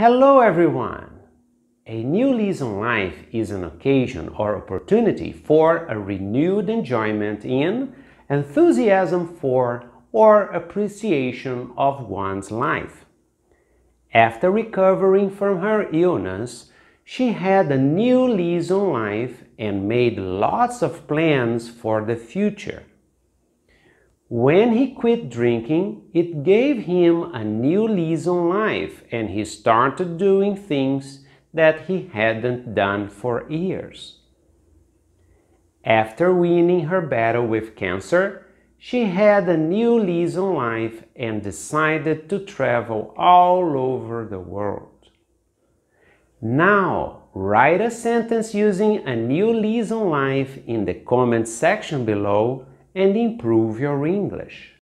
Hello everyone! A new lease on life is an occasion or opportunity for a renewed enjoyment in, enthusiasm for, or appreciation of one's life. After recovering from her illness, she had a new lease on life and made lots of plans for the future. When he quit drinking, it gave him a new lease on life and he started doing things that he hadn't done for years. After winning her battle with cancer, she had a new lease on life and decided to travel all over the world. Now, write a sentence using a new lease on life in the comment section below and improve your English.